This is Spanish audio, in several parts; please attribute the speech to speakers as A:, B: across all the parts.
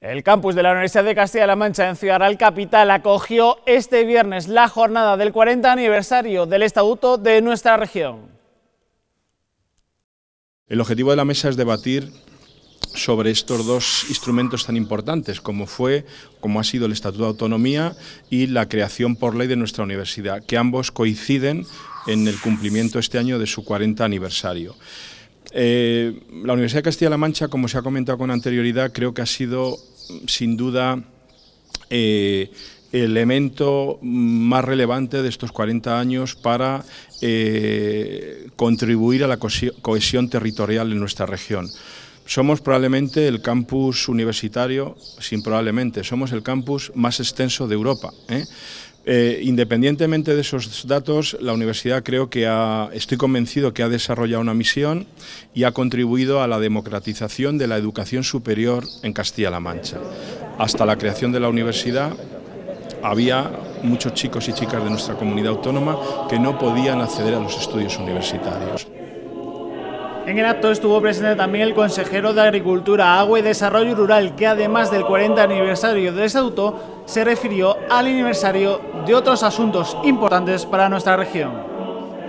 A: El campus de la Universidad de Castilla-La Mancha en Ciudad Real Capital acogió este viernes la jornada del 40 aniversario del Estatuto de nuestra región.
B: El objetivo de la mesa es debatir sobre estos dos instrumentos tan importantes como fue, como ha sido el Estatuto de Autonomía y la creación por ley de nuestra universidad, que ambos coinciden en el cumplimiento este año de su 40 aniversario. Eh, la Universidad de Castilla-La Mancha, como se ha comentado con anterioridad, creo que ha sido sin duda eh, el elemento más relevante de estos 40 años para eh, contribuir a la cohesión territorial en nuestra región. Somos probablemente el campus universitario, sin probablemente, somos el campus más extenso de Europa. Eh, independientemente de esos datos, la universidad creo que ha, estoy convencido que ha desarrollado una misión y ha contribuido a la democratización de la educación superior en Castilla-La Mancha. Hasta la creación de la universidad había muchos chicos y chicas de nuestra comunidad autónoma que no podían acceder a los estudios universitarios.
A: En el acto estuvo presente también el consejero de Agricultura, Agua y Desarrollo Rural, que además del 40 aniversario de auto, se refirió al aniversario de otros asuntos importantes para nuestra región.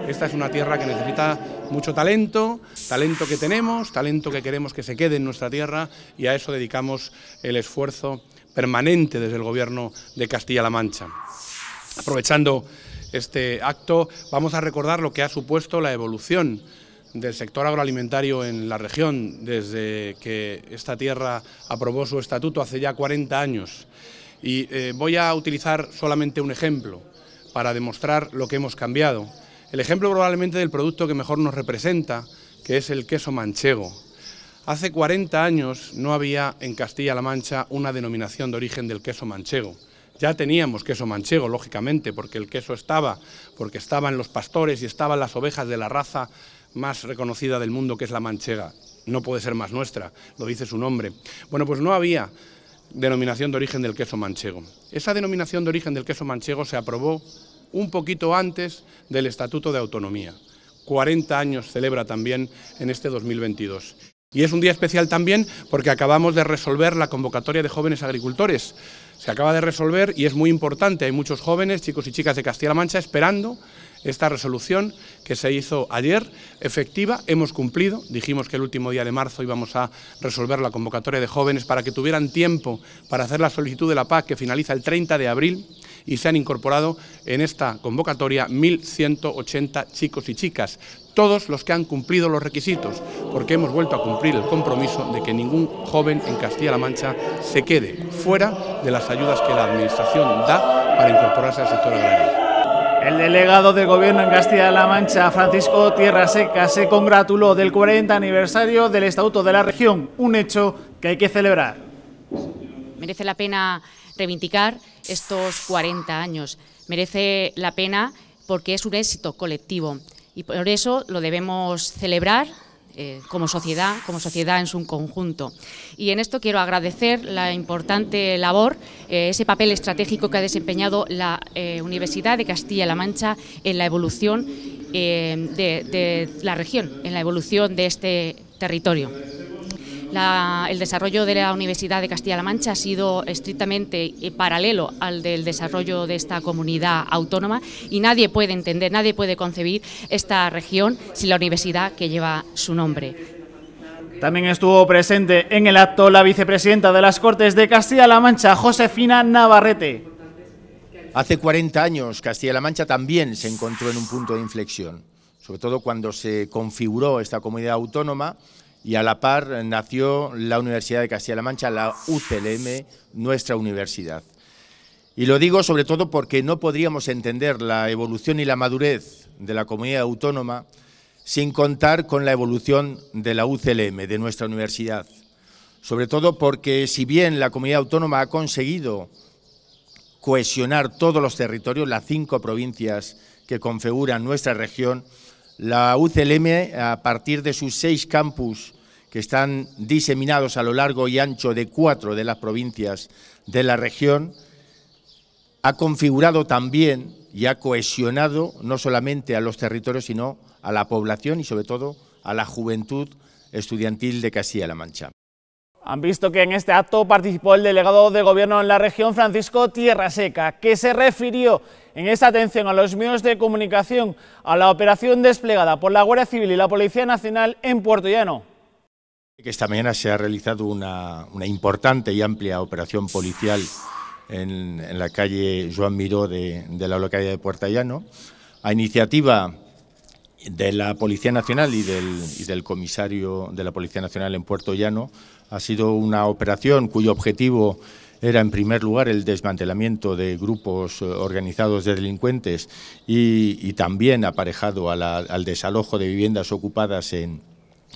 A: Esta es una tierra que necesita mucho
C: talento, talento que tenemos, talento que queremos que se quede en nuestra tierra y a eso dedicamos el esfuerzo permanente desde el Gobierno de Castilla-La Mancha. Aprovechando este acto, vamos a recordar lo que ha supuesto la evolución del sector agroalimentario en la región desde que esta tierra aprobó su estatuto hace ya 40 años. Y eh, voy a utilizar solamente un ejemplo para demostrar lo que hemos cambiado. El ejemplo probablemente del producto que mejor nos representa, que es el queso manchego. Hace 40 años no había en Castilla-La Mancha una denominación de origen del queso manchego. Ya teníamos queso manchego, lógicamente, porque el queso estaba, porque estaban los pastores y estaban las ovejas de la raza más reconocida del mundo, que es la manchega. No puede ser más nuestra, lo dice su nombre. Bueno, pues no había denominación de origen del queso manchego. Esa denominación de origen del queso manchego se aprobó un poquito antes del Estatuto de Autonomía. 40 años celebra también en este 2022. Y es un día especial también porque acabamos de resolver la convocatoria de jóvenes agricultores. Se acaba de resolver y es muy importante. Hay muchos jóvenes, chicos y chicas de Castilla-La Mancha, esperando esta resolución que se hizo ayer efectiva. Hemos cumplido, dijimos que el último día de marzo íbamos a resolver la convocatoria de jóvenes para que tuvieran tiempo para hacer la solicitud de la PAC que finaliza el 30 de abril y se han incorporado en esta convocatoria 1.180 chicos y chicas, todos los que han cumplido los requisitos, porque hemos vuelto a cumplir el compromiso de que ningún joven en Castilla-La Mancha
A: se quede fuera de las ayudas que la Administración da para incorporarse al sector agrario. El delegado del gobierno en Castilla-La Mancha, Francisco Tierra Seca, se congratuló del 40 aniversario del Estatuto de la Región, un hecho que hay que celebrar.
D: Merece la pena reivindicar estos 40 años, merece la pena porque es un éxito colectivo y por eso lo debemos celebrar, eh, como sociedad, como sociedad en su conjunto. Y en esto quiero agradecer la importante labor, eh, ese papel estratégico que ha desempeñado la eh, Universidad de Castilla-La Mancha en la evolución de la región, en la evolución de este territorio el desarrollo de la Universidad de Castilla-La Mancha ha sido estrictamente eh, paralelo al del desarrollo de esta comunidad autónoma y nadie puede entender, nadie puede concebir esta región sin la universidad que lleva su nombre.
A: También estuvo presente en el acto la vicepresidenta de las Cortes de Castilla-La Mancha, Josefina Navarrete.
E: Hace 40 años Castilla-La Mancha también se encontró en un punto de inflexión, sobre todo cuando se configuró esta comunidad autónoma y a la par eh, nació la Universidad de Castilla-La Mancha, la UCLM, nuestra universidad. Y lo digo sobre todo porque no podríamos entender la evolución y la madurez de la comunidad autónoma sin contar con la evolución de la UCLM, de nuestra universidad. Sobre todo porque si bien la comunidad autónoma ha conseguido cohesionar todos los territorios, las cinco provincias que configuran nuestra región, la UCLM, a partir de sus seis campus que están diseminados a lo largo y ancho de cuatro de las provincias de la región, ha configurado también y ha cohesionado no solamente a los territorios, sino a la población y sobre todo a la juventud estudiantil de casilla la Mancha.
A: Han visto que en este acto participó el delegado de gobierno en la región, Francisco Tierra Seca, que se refirió en esta atención a los medios de comunicación a la operación desplegada por la Guardia Civil y la Policía Nacional en Puerto Llano
E: esta mañana se ha realizado una, importante y amplia operación policial en, la calle Joan Miró de, la localidad de Llano. a iniciativa de la Policía Nacional y del, comisario de la Policía Nacional en Puerto Llano. Ha sido una operación cuyo objetivo era en primer lugar el desmantelamiento de grupos eh, organizados de delincuentes y, también aparejado al desalojo de viviendas ocupadas en,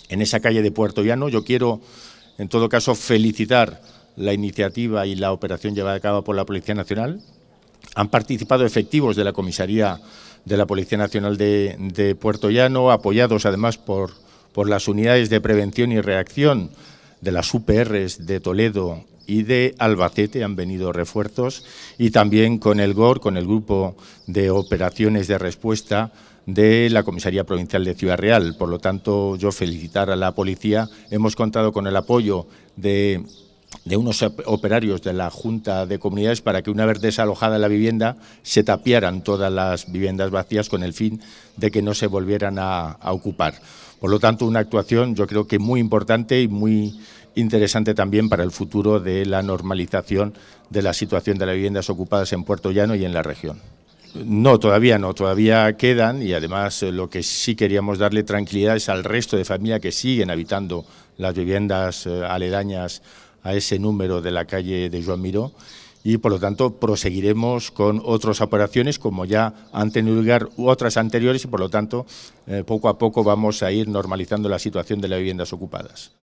E: en esa calle de Puerto Llano. Yo quiero, en todo caso, felicitar la iniciativa y la operación llevada a cabo por la Policía Nacional. Han participado efectivos de la comisaría de la Policía Nacional de, Puerto Llano, apoyados además por, por las unidades de prevención y reacción de las UPRs de Toledo y de Albacete han venido refuerzos y también con el GOR, con el Grupo de Operaciones de Respuesta de la Comisaría Provincial de Ciudad Real. Por lo tanto, yo felicitar a la policía. Hemos contado con el apoyo de unos operarios de la Junta de Comunidades para que una vez desalojada la vivienda se tapiaran todas las viviendas vacías con el fin de que no se volvieran a ocupar. Por lo tanto, una actuación yo creo que muy importante y muy interesante también para el futuro de la normalización de la situación de las viviendas ocupadas en Puerto Llano y en la región. No, todavía no, todavía quedan y además eh, lo que sí queríamos darle tranquilidad es al resto de familias que siguen habitando las viviendas eh, aledañas a ese número de la calle de Joan Miró y por lo tanto proseguiremos con otras operaciones como ya han tenido lugar otras anteriores y por lo tanto eh, poco a poco vamos a ir normalizando la situación de las viviendas ocupadas.